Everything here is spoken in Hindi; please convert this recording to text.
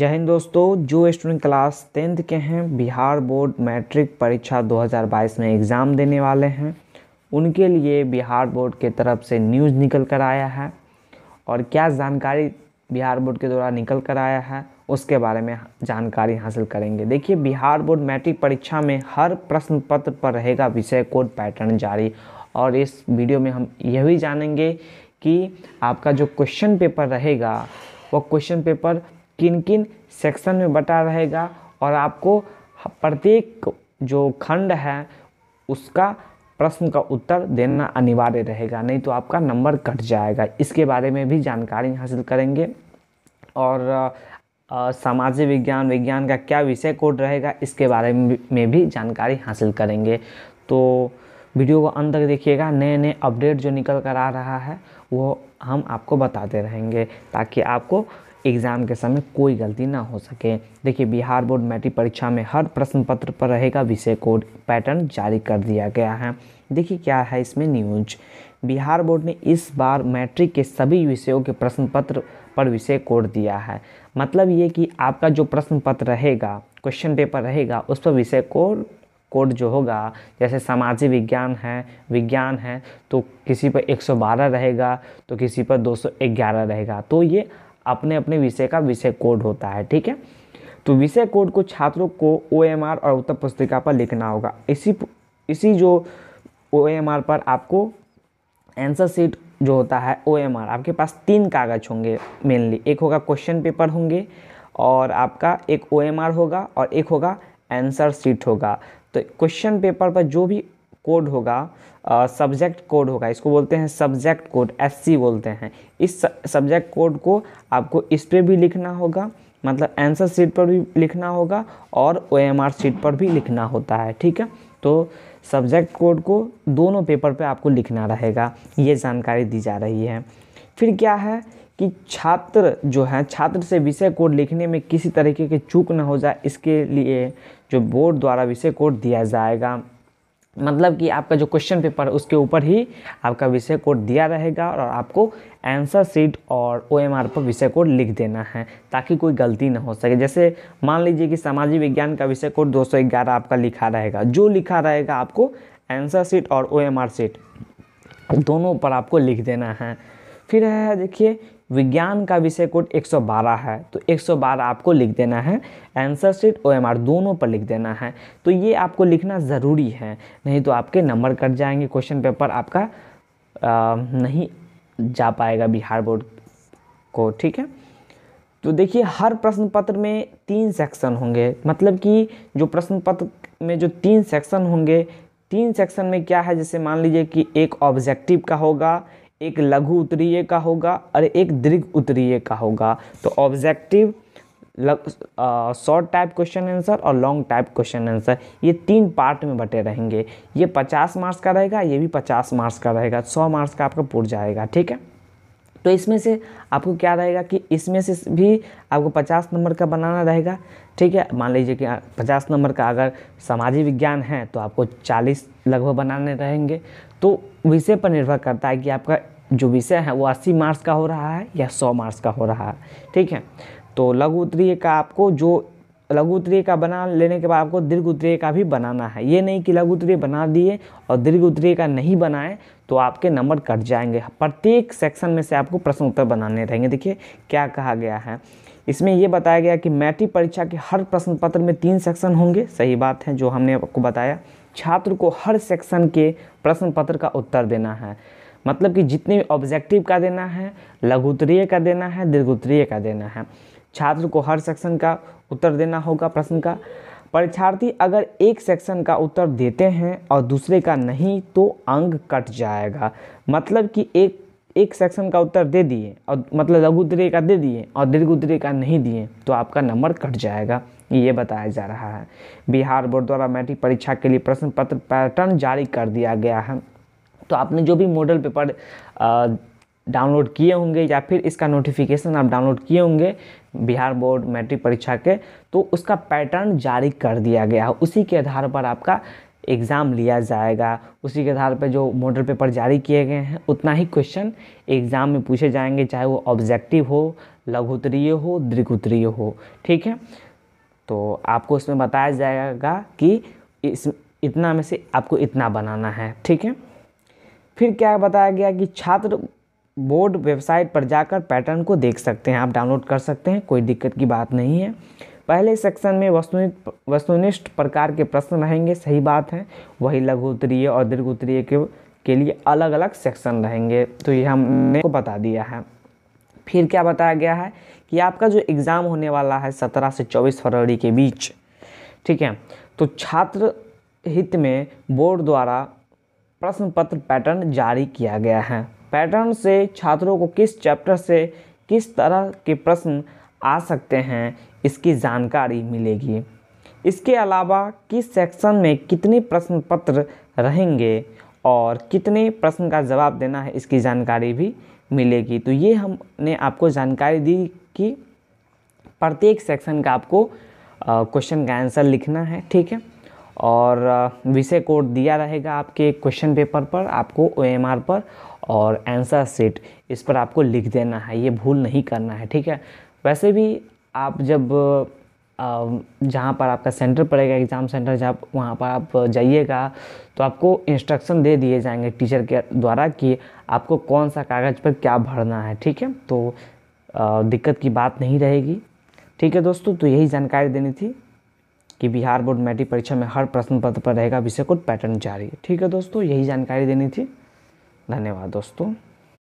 जय हिंद दोस्तों जो स्टूडेंट क्लास टेंथ के हैं बिहार बोर्ड मैट्रिक परीक्षा 2022 में एग्ज़ाम देने वाले हैं उनके लिए बिहार बोर्ड के तरफ से न्यूज़ निकल कर आया है और क्या जानकारी बिहार बोर्ड के द्वारा निकल कर आया है उसके बारे में जानकारी हासिल करेंगे देखिए बिहार बोर्ड मैट्रिक परीक्षा में हर प्रश्न पत्र पर रहेगा विषय कोड पैटर्न जारी और इस वीडियो में हम यह भी जानेंगे कि आपका जो क्वेश्चन पेपर रहेगा वो क्वेश्चन पेपर किन किन सेक्शन में बटा रहेगा और आपको प्रत्येक जो खंड है उसका प्रश्न का उत्तर देना अनिवार्य रहेगा नहीं तो आपका नंबर कट जाएगा इसके बारे में भी जानकारी हासिल करेंगे और सामाजिक विज्ञान विज्ञान का क्या विषय कोड रहेगा इसके बारे में भी जानकारी हासिल करेंगे तो वीडियो को अंत तक देखिएगा नए नए अपडेट जो निकल कर आ रहा है वो हम आपको बताते रहेंगे ताकि आपको एग्ज़ाम के समय कोई गलती ना हो सके देखिए बिहार बोर्ड मैट्रिक परीक्षा में हर प्रश्न पत्र पर रहेगा विषय कोड पैटर्न जारी कर दिया गया है देखिए क्या है इसमें न्यूज बिहार बोर्ड ने इस बार मैट्रिक के सभी विषयों के प्रश्न पत्र पर विषय कोड दिया है मतलब ये कि आपका जो प्रश्न पत्र रहेगा क्वेश्चन पेपर रहेगा उस पर विषय कोड कोड जो होगा जैसे सामाजिक विज्ञान है विज्ञान है तो किसी पर 112 रहेगा तो किसी पर 211 रहेगा तो ये अपने अपने विषय का विषय कोड होता है ठीक है तो विषय कोड को छात्रों को ओ और उत्तर पुस्तिका पर लिखना होगा इसी इसी जो ओ पर आपको आंसर सीट जो होता है ओ आपके पास तीन कागज होंगे मेनली एक होगा क्वेश्चन पेपर होंगे और आपका एक ओ होगा और एक होगा आंसर सीट होगा तो क्वेश्चन पेपर पर जो भी कोड होगा सब्जेक्ट कोड होगा इसको बोलते हैं सब्जेक्ट कोड एस बोलते हैं इस सब्जेक्ट कोड को आपको इस पर भी लिखना होगा मतलब आंसर सीट पर भी लिखना होगा और ओ एम आर सीट पर भी लिखना होता है ठीक है तो सब्जेक्ट कोड को दोनों पेपर पे आपको लिखना रहेगा ये जानकारी दी जा रही है फिर क्या है कि छात्र जो है छात्र से विषय कोड लिखने में किसी तरीके की चूक ना हो जाए इसके लिए जो बोर्ड द्वारा विषय कोड दिया जाएगा मतलब कि आपका जो क्वेश्चन पेपर है उसके ऊपर ही आपका विषय कोड दिया रहेगा और आपको आंसर सीट और ओ एम आर पर विषय कोड लिख देना है ताकि कोई गलती ना हो सके जैसे मान लीजिए कि सामाजिक विज्ञान का विषय कोड 211 आपका लिखा रहेगा जो लिखा रहेगा आपको आंसर सीट और ओ एम आर सीट दोनों पर आपको लिख देना है फिर है देखिए विज्ञान का विषय कोड 112 है तो 112 आपको लिख देना है answer sheet O M R दोनों पर लिख देना है तो ये आपको लिखना ज़रूरी है नहीं तो आपके नंबर कट जाएंगे क्वेश्चन पेपर आपका आ, नहीं जा पाएगा बिहार बोर्ड को ठीक है तो देखिए हर प्रश्न पत्र में तीन सेक्शन होंगे मतलब कि जो प्रश्न पत्र में जो तीन सेक्शन होंगे तीन सेक्शन में क्या है जैसे मान लीजिए कि एक ऑब्जेक्टिव का होगा एक लघु उत्तरीय का होगा और एक दीर्घ उत्तरीय का होगा तो objective short type question answer और लॉन्ग टाइप क्वेश्चन आंसर ये तीन पार्ट में बटे रहेंगे ये पचास मार्क्स का रहेगा ये भी पचास मार्क्स का रहेगा सौ मार्क्स का आपका पूर्ण जाएगा ठीक है तो इसमें से आपको क्या रहेगा कि इसमें से भी आपको पचास नंबर का बनाना रहेगा ठीक है मान लीजिए कि पचास नंबर का अगर सामाजिक विज्ञान है तो आपको चालीस लगभग बनाने रहेंगे तो विषय पर निर्भर करता है कि आपका जो विषय है वो अस्सी मार्क्स का हो रहा है या सौ मार्क्स का हो रहा है ठीक है तो लघु उत्तरीय का आपको जो लघु उत्तरीय का बना लेने के बाद आपको दीर्घ उत्तरीय का भी बनाना है ये नहीं कि लघु उत्तरीय बना दिए और दीर्घ उत्तरीय का नहीं बनाए तो आपके नंबर कट जाएंगे प्रत्येक सेक्शन में से आपको प्रश्न उत्तर बनाने रहेंगे देखिए क्या कहा गया है इसमें यह बताया गया कि मैट्रिक परीक्षा के हर प्रश्न पत्र में तीन सेक्शन होंगे सही बात है जो हमने आपको बताया छात्र को हर सेक्शन के प्रश्न पत्र का उत्तर देना है मतलब कि जितने ऑब्जेक्टिव का देना है उत्तरीय का देना है दीर्घ उत्तरीय का देना है छात्र को हर सेक्शन का उत्तर देना होगा प्रश्न का परीक्षार्थी अगर एक सेक्शन का उत्तर देते हैं और दूसरे का नहीं तो अंग कट जाएगा मतलब कि एक एक सेक्शन का उत्तर दे दिए और मतलब लघु उत्तरीय का दे दिए और दीर्घ उत्तरीय का नहीं दिए तो आपका नंबर कट जाएगा ये बताया जा रहा है बिहार बोर्ड द्वारा मैट्रिक परीक्षा के लिए प्रश्न पत्र पैटर्न जारी कर दिया गया है तो आपने जो भी मॉडल पेपर डाउनलोड किए होंगे या फिर इसका नोटिफिकेशन आप डाउनलोड किए होंगे बिहार बोर्ड मैट्रिक परीक्षा के तो उसका पैटर्न जारी कर दिया गया है उसी के आधार पर आपका एग्ज़ाम लिया जाएगा उसी के आधार पर जो मॉडल पेपर जारी किए गए हैं उतना ही क्वेश्चन एग्ज़ाम में पूछे जाएंगे चाहे वो ऑब्जेक्टिव हो लघुत्तरीय हो दीर्घोत्तरीय हो ठीक है तो आपको उसमें बताया जाएगा कि इस इतना में से आपको इतना बनाना है ठीक है फिर क्या बताया गया कि छात्र बोर्ड वेबसाइट पर जाकर पैटर्न को देख सकते हैं आप डाउनलोड कर सकते हैं कोई दिक्कत की बात नहीं है पहले सेक्शन में वस्तुनिष्ठ वस्तुनिष्ठ प्रकार के प्रश्न रहेंगे सही बात है वही लघु उत्तरीय और दीर्घ उत्तरीय के, के लिए अलग अलग सेक्शन रहेंगे तो ये हमने को बता दिया है फिर क्या बताया गया है कि आपका जो एग्ज़ाम होने वाला है सत्रह से चौबीस फरवरी के बीच ठीक है तो छात्र हित में बोर्ड द्वारा प्रश्न पत्र पैटर्न जारी किया गया है पैटर्न से छात्रों को किस चैप्टर से किस तरह के प्रश्न आ सकते हैं इसकी जानकारी मिलेगी इसके अलावा किस सेक्शन में कितने प्रश्न पत्र रहेंगे और कितने प्रश्न का जवाब देना है इसकी जानकारी भी मिलेगी तो ये हमने आपको जानकारी दी कि प्रत्येक सेक्शन का आपको क्वेश्चन का आंसर लिखना है ठीक है और विषय कोड दिया रहेगा आपके क्वेश्चन पेपर पर आपको ओ पर और आंसर सीट इस पर आपको लिख देना है ये भूल नहीं करना है ठीक है वैसे भी आप जब जहाँ पर आपका सेंटर पड़ेगा एग्ज़ाम सेंटर जहाँ वहाँ पर आप जाइएगा तो आपको इंस्ट्रक्शन दे दिए जाएंगे टीचर के द्वारा कि आपको कौन सा कागज़ पर क्या भरना है ठीक है तो दिक्कत की बात नहीं रहेगी ठीक है दोस्तों तो यही जानकारी देनी थी कि बिहार बोर्ड मैट्रिक परीक्षा में हर प्रश्न पत्र पर रहेगा विषय कोड पैटर्न जारी ठीक है दोस्तों यही जानकारी देनी थी धन्यवाद दोस्तों